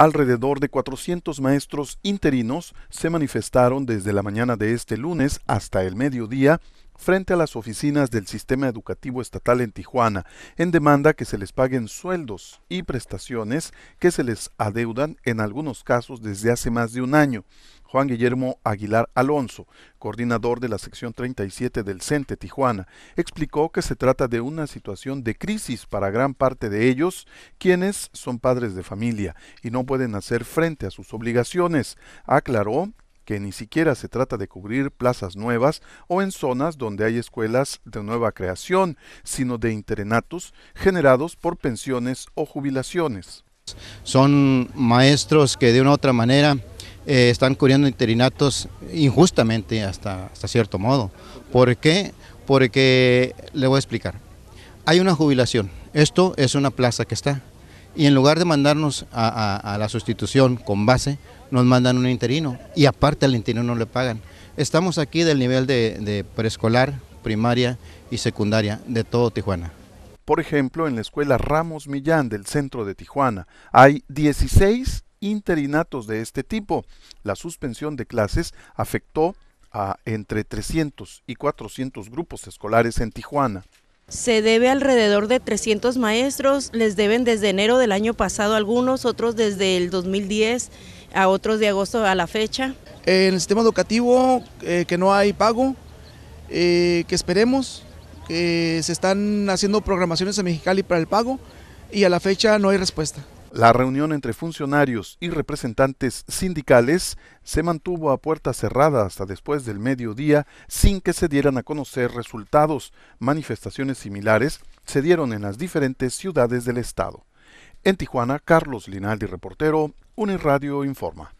Alrededor de 400 maestros interinos se manifestaron desde la mañana de este lunes hasta el mediodía frente a las oficinas del sistema educativo estatal en Tijuana, en demanda que se les paguen sueldos y prestaciones que se les adeudan en algunos casos desde hace más de un año. Juan Guillermo Aguilar Alonso, coordinador de la sección 37 del CENTE Tijuana, explicó que se trata de una situación de crisis para gran parte de ellos, quienes son padres de familia y no pueden hacer frente a sus obligaciones. Aclaró que ni siquiera se trata de cubrir plazas nuevas o en zonas donde hay escuelas de nueva creación, sino de internatos generados por pensiones o jubilaciones. Son maestros que de una u otra manera eh, están cubriendo interinatos injustamente hasta, hasta cierto modo. ¿Por qué? Porque le voy a explicar. Hay una jubilación. Esto es una plaza que está y en lugar de mandarnos a, la sustitución con base, nos mandan un interino y aparte al interino no le pagan. Estamos aquí del nivel de, de preescolar, primaria y secundaria de todo Tijuana. Por ejemplo, en la escuela Ramos Millán del centro de Tijuana hay 16 interinatos de este tipo. La suspensión de clases afectó a entre 300 y 400 grupos escolares en Tijuana. Se debe alrededor de 300 maestros, les deben desde enero del año pasado algunos, otros desde el 2010, a otros de agosto a la fecha. En el sistema educativo eh, que no hay pago, eh, que esperemos, que se están haciendo programaciones en Mexicali para el pago y a la fecha no hay respuesta. La reunión entre funcionarios y representantes sindicales se mantuvo a puerta cerrada hasta después del mediodía sin que se dieran a conocer resultados. Manifestaciones similares se dieron en las diferentes ciudades del estado. En Tijuana, Carlos Linaldi, reportero, Unirradio, Informa.